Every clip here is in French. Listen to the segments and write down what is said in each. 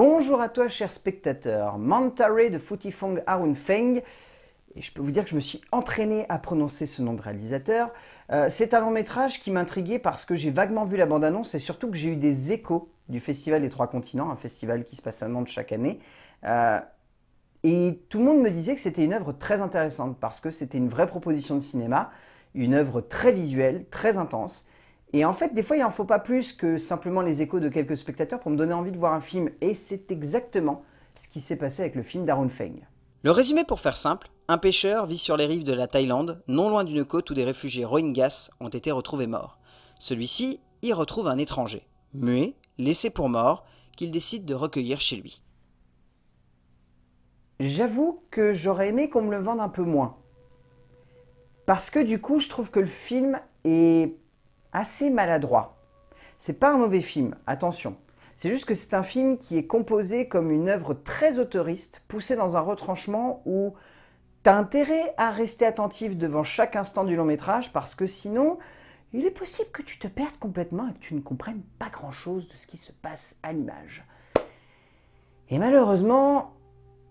Bonjour à toi, cher spectateur. Ray de Futifong Arun Feng. Et je peux vous dire que je me suis entraîné à prononcer ce nom de réalisateur. Euh, c'est un long métrage qui m'intriguait parce que j'ai vaguement vu la bande-annonce et surtout que j'ai eu des échos du Festival des Trois Continents, un festival qui se passe à de chaque année. Euh, et tout le monde me disait que c'était une œuvre très intéressante parce que c'était une vraie proposition de cinéma, une œuvre très visuelle, très intense. Et en fait, des fois, il n'en faut pas plus que simplement les échos de quelques spectateurs pour me donner envie de voir un film. Et c'est exactement ce qui s'est passé avec le film d'Aaron Feng. Le résumé pour faire simple, un pêcheur vit sur les rives de la Thaïlande, non loin d'une côte où des réfugiés Rohingyas ont été retrouvés morts. Celui-ci y retrouve un étranger, muet, laissé pour mort, qu'il décide de recueillir chez lui. J'avoue que j'aurais aimé qu'on me le vende un peu moins. Parce que du coup, je trouve que le film est assez maladroit. C'est pas un mauvais film, attention. C'est juste que c'est un film qui est composé comme une œuvre très autoriste, poussée dans un retranchement où as intérêt à rester attentif devant chaque instant du long métrage parce que sinon, il est possible que tu te perdes complètement et que tu ne comprennes pas grand-chose de ce qui se passe à l'image. Et malheureusement,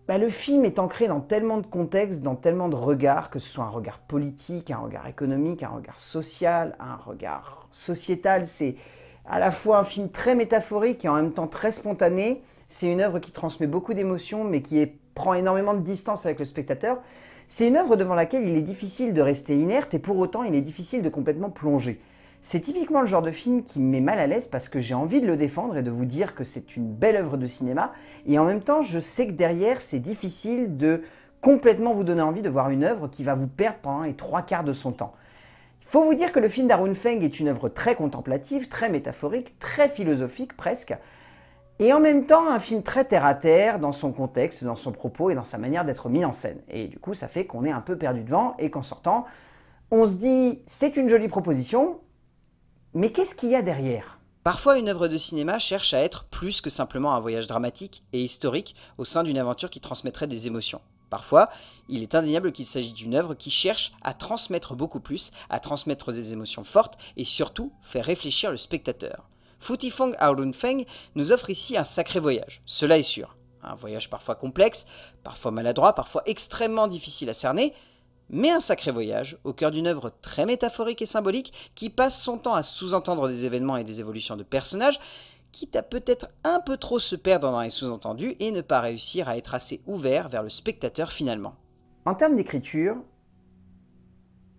bah, le film est ancré dans tellement de contextes, dans tellement de regards, que ce soit un regard politique, un regard économique, un regard social, un regard sociétal. C'est à la fois un film très métaphorique et en même temps très spontané. C'est une œuvre qui transmet beaucoup d'émotions, mais qui prend énormément de distance avec le spectateur. C'est une œuvre devant laquelle il est difficile de rester inerte et pour autant il est difficile de complètement plonger. C'est typiquement le genre de film qui me met mal à l'aise parce que j'ai envie de le défendre et de vous dire que c'est une belle œuvre de cinéma. Et en même temps, je sais que derrière, c'est difficile de complètement vous donner envie de voir une œuvre qui va vous perdre pendant les trois quarts de son temps. Il faut vous dire que le film d'Arun Feng est une œuvre très contemplative, très métaphorique, très philosophique presque, et en même temps un film très terre-à-terre terre dans son contexte, dans son propos et dans sa manière d'être mis en scène. Et du coup, ça fait qu'on est un peu perdu devant et qu'en sortant, on se dit c'est une jolie proposition, mais qu'est-ce qu'il y a derrière Parfois, une œuvre de cinéma cherche à être plus que simplement un voyage dramatique et historique au sein d'une aventure qui transmettrait des émotions. Parfois, il est indéniable qu'il s'agit d'une œuvre qui cherche à transmettre beaucoup plus, à transmettre des émotions fortes et surtout faire réfléchir le spectateur. Footifong Lun Feng nous offre ici un sacré voyage, cela est sûr. Un voyage parfois complexe, parfois maladroit, parfois extrêmement difficile à cerner, mais un sacré voyage au cœur d'une œuvre très métaphorique et symbolique qui passe son temps à sous-entendre des événements et des évolutions de personnages, quitte à peut-être un peu trop se perdre dans les sous-entendus et ne pas réussir à être assez ouvert vers le spectateur finalement. En termes d'écriture,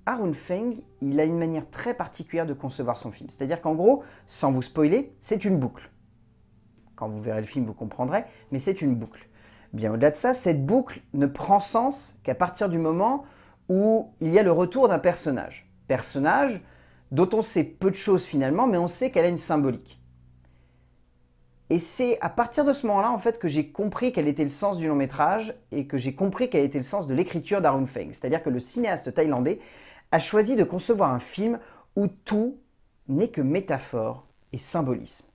Arun Feng, il a une manière très particulière de concevoir son film. C'est-à-dire qu'en gros, sans vous spoiler, c'est une boucle. Quand vous verrez le film, vous comprendrez, mais c'est une boucle. Bien au-delà de ça, cette boucle ne prend sens qu'à partir du moment où il y a le retour d'un personnage. Personnage dont on sait peu de choses finalement, mais on sait qu'elle a une symbolique. Et c'est à partir de ce moment-là, en fait, que j'ai compris quel était le sens du long métrage et que j'ai compris quel était le sens de l'écriture d'Arun Feng. C'est-à-dire que le cinéaste thaïlandais a choisi de concevoir un film où tout n'est que métaphore et symbolisme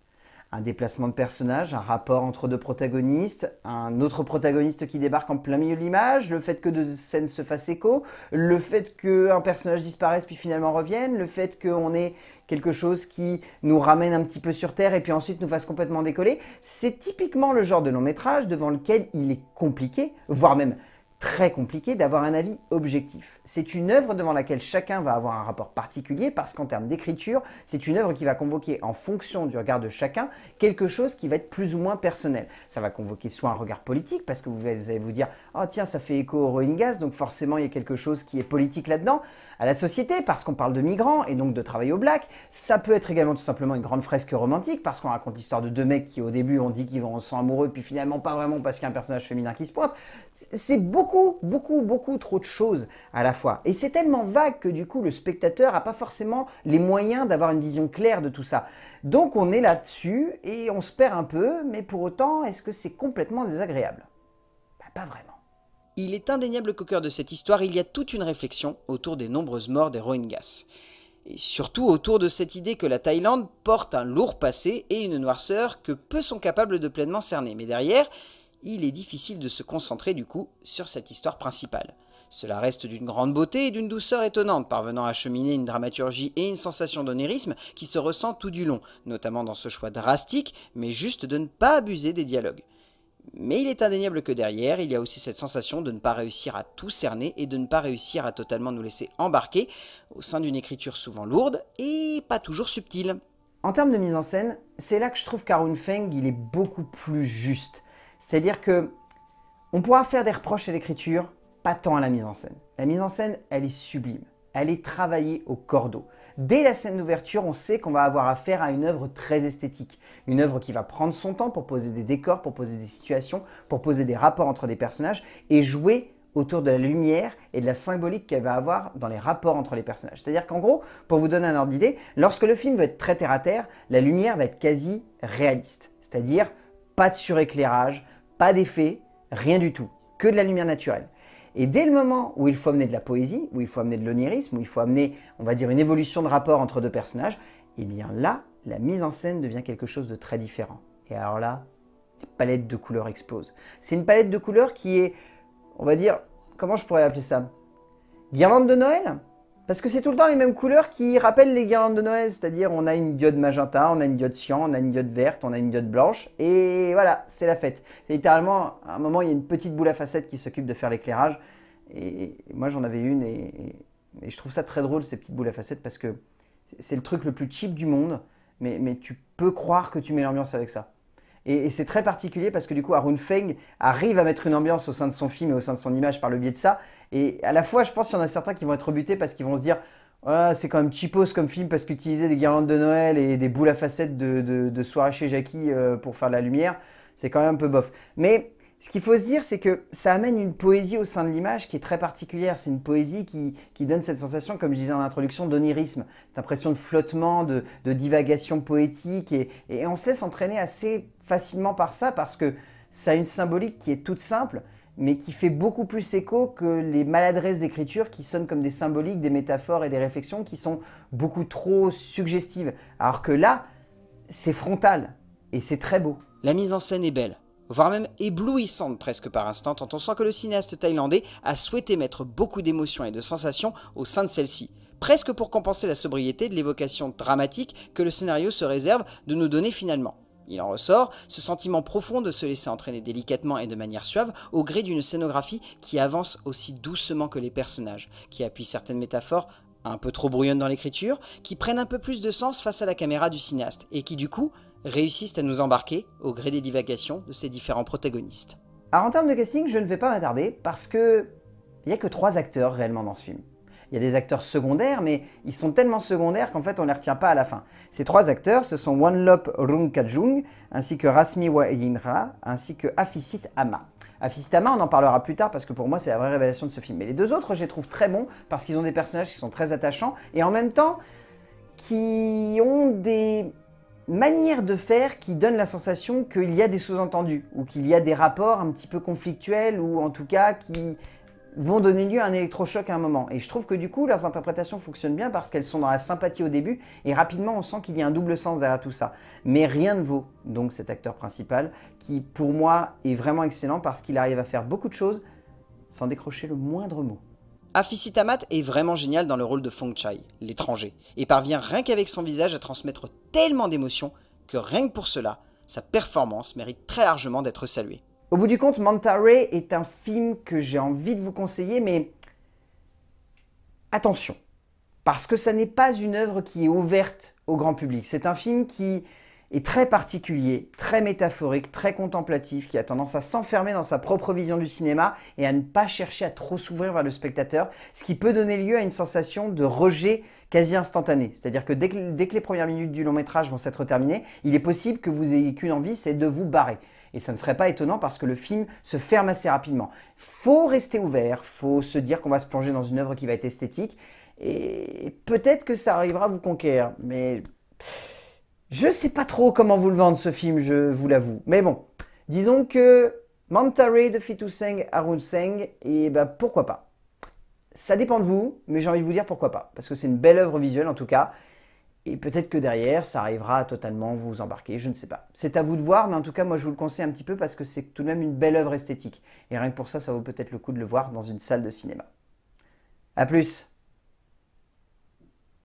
un déplacement de personnage, un rapport entre deux protagonistes, un autre protagoniste qui débarque en plein milieu de l'image, le fait que deux scènes se fassent écho, le fait qu'un personnage disparaisse puis finalement revienne, le fait qu'on ait quelque chose qui nous ramène un petit peu sur Terre et puis ensuite nous fasse complètement décoller. C'est typiquement le genre de long métrage devant lequel il est compliqué, voire même très compliqué d'avoir un avis objectif. C'est une œuvre devant laquelle chacun va avoir un rapport particulier parce qu'en termes d'écriture, c'est une œuvre qui va convoquer en fonction du regard de chacun quelque chose qui va être plus ou moins personnel. Ça va convoquer soit un regard politique parce que vous allez vous dire « Oh tiens, ça fait écho au Rohingyas, donc forcément il y a quelque chose qui est politique là-dedans » à la société, parce qu'on parle de migrants et donc de travail au black. Ça peut être également tout simplement une grande fresque romantique, parce qu'on raconte l'histoire de deux mecs qui au début on dit qu'ils vont sont amoureux, puis finalement pas vraiment parce qu'il y a un personnage féminin qui se pointe. C'est beaucoup, beaucoup, beaucoup trop de choses à la fois. Et c'est tellement vague que du coup le spectateur n'a pas forcément les moyens d'avoir une vision claire de tout ça. Donc on est là-dessus et on se perd un peu, mais pour autant, est-ce que c'est complètement désagréable bah, Pas vraiment. Il est indéniable qu'au cœur de cette histoire, il y a toute une réflexion autour des nombreuses morts des Rohingyas. Et surtout autour de cette idée que la Thaïlande porte un lourd passé et une noirceur que peu sont capables de pleinement cerner. Mais derrière, il est difficile de se concentrer du coup sur cette histoire principale. Cela reste d'une grande beauté et d'une douceur étonnante, parvenant à cheminer une dramaturgie et une sensation d'onérisme qui se ressent tout du long, notamment dans ce choix drastique, mais juste de ne pas abuser des dialogues. Mais il est indéniable que derrière, il y a aussi cette sensation de ne pas réussir à tout cerner et de ne pas réussir à totalement nous laisser embarquer au sein d'une écriture souvent lourde et pas toujours subtile. En termes de mise en scène, c'est là que je trouve qu'Arun Feng, il est beaucoup plus juste. C'est-à-dire que on pourra faire des reproches à l'écriture, pas tant à la mise en scène. La mise en scène, elle est sublime. Elle est travaillée au cordeau dès la scène d'ouverture, on sait qu'on va avoir affaire à une œuvre très esthétique. Une œuvre qui va prendre son temps pour poser des décors, pour poser des situations, pour poser des rapports entre des personnages et jouer autour de la lumière et de la symbolique qu'elle va avoir dans les rapports entre les personnages. C'est-à-dire qu'en gros, pour vous donner un ordre d'idée, lorsque le film va être très terre-à-terre, la lumière va être quasi réaliste. C'est-à-dire pas de suréclairage, pas d'effet, rien du tout, que de la lumière naturelle. Et dès le moment où il faut amener de la poésie, où il faut amener de l'onirisme, où il faut amener, on va dire, une évolution de rapport entre deux personnages, eh bien là, la mise en scène devient quelque chose de très différent. Et alors là, les palettes de couleurs explosent. C'est une palette de couleurs qui est, on va dire, comment je pourrais l'appeler ça Guirlande de Noël parce que c'est tout le temps les mêmes couleurs qui rappellent les guirlandes de Noël, c'est-à-dire on a une diode magenta, on a une diode cyan, on a une diode verte, on a une diode blanche, et voilà, c'est la fête. C'est littéralement, à un moment, il y a une petite boule à facettes qui s'occupe de faire l'éclairage, et, moi j'en avais une, et, je trouve ça très drôle, ces petites boules à facettes, parce que c'est le truc le plus cheap du monde, mais, mais tu peux croire que tu mets l'ambiance avec ça. Et, c'est très particulier parce que du coup, Arun Feng arrive à mettre une ambiance au sein de son film et au sein de son image par le biais de ça. Et à la fois, je pense qu'il y en a certains qui vont être rebutés parce qu'ils vont se dire ah, c'est quand même cheapos comme film parce qu'utiliser des guirlandes de Noël et des boules à facettes de, de, soirée chez Jackie euh, pour faire la lumière, c'est quand même un peu bof. Mais ce qu'il faut se dire, c'est que ça amène une poésie au sein de l'image qui est très particulière. C'est une poésie qui, qui, donne cette sensation, comme je disais en introduction, d'onirisme. Cette impression de flottement, de, de divagation poétique. Et, et on sait s'entraîner assez facilement par ça parce que ça a une symbolique qui est toute simple, mais qui fait beaucoup plus écho que les maladresses d'écriture qui sonnent comme des symboliques, des métaphores et des réflexions qui sont beaucoup trop suggestives. Alors que là, c'est frontal et c'est très beau. La mise en scène est belle, voire même éblouissante presque par instant, tant on sent que le cinéaste thaïlandais a souhaité mettre beaucoup d'émotions et de sensations au sein de celle-ci presque pour compenser la sobriété de l'évocation dramatique que le scénario se réserve de nous donner finalement. Il en ressort ce sentiment profond de se laisser entraîner délicatement et de manière suave au gré d'une scénographie qui avance aussi doucement que les personnages, qui appuie certaines métaphores un peu trop brouillonnes dans l'écriture, qui prennent un peu plus de sens face à la caméra du cinéaste, et qui du coup réussissent à nous embarquer au gré des divagations de ces différents protagonistes. Alors en termes de casting, je ne vais pas m'attarder parce que il n'y a que trois acteurs réellement dans ce film il y a des acteurs secondaires, mais ils sont tellement secondaires qu'en fait on ne les retient pas à la fin. Ces trois acteurs, ce sont Wanlop Kajung, ainsi que Rasmi Wainra, ainsi que Afisit Ama. Amma, on en parlera plus tard parce que pour moi c'est la vraie révélation de ce film. Mais les deux autres, je les trouve très bons parce qu'ils ont des personnages qui sont très attachants et en même temps qui ont des manières de faire qui donnent la sensation qu'il y a des sous-entendus ou qu'il y a des rapports un petit peu conflictuels ou en tout cas qui, vont donner lieu à un électrochoc à un moment. Et je trouve que du coup, leurs interprétations fonctionnent bien parce qu'elles sont dans la sympathie au début et rapidement on sent qu'il y a un double sens derrière tout ça. Mais rien ne vaut donc cet acteur principal qui, pour moi, est vraiment excellent parce qu'il arrive à faire beaucoup de choses sans décrocher le moindre mot. Afisitamat est vraiment génial dans le rôle de Fong Chai, l'étranger, et parvient rien qu'avec son visage à transmettre tellement d'émotions que rien que pour cela, sa performance mérite très largement d'être saluée. Au bout du compte, Manta Ray est un film que j'ai envie de vous conseiller, mais attention, parce que ça n'est pas une œuvre qui est ouverte au grand public. C'est un film qui est très particulier, très métaphorique, très contemplatif, qui a tendance à s'enfermer dans sa propre vision du cinéma et à ne pas chercher à trop s'ouvrir vers le spectateur, ce qui peut donner lieu à une sensation de rejet quasi instantané. C'est-à-dire que dès, que dès que les premières minutes du long métrage vont s'être terminées, il est possible que vous ayez qu'une envie, c'est de vous barrer. Et ça ne serait pas étonnant parce que le film se ferme assez rapidement. Faut rester ouvert, faut se dire qu'on va se plonger dans une œuvre qui va être esthétique. Et peut-être que ça arrivera à vous conquérir. Mais je sais pas trop comment vous le vendre ce film, je vous l'avoue. Mais bon, disons que Manta de Fitu Seng Arun et ben pourquoi pas. Ça dépend de vous, mais j'ai envie de vous dire pourquoi pas. Parce que c'est une belle œuvre visuelle en tout cas. Et peut-être que derrière, ça arrivera à totalement vous embarquer, je ne sais pas. C'est à vous de voir, mais en tout cas, moi, je vous le conseille un petit peu parce que c'est tout de même une belle œuvre esthétique. Et rien que pour ça, ça vaut peut-être le coup de le voir dans une salle de cinéma. A plus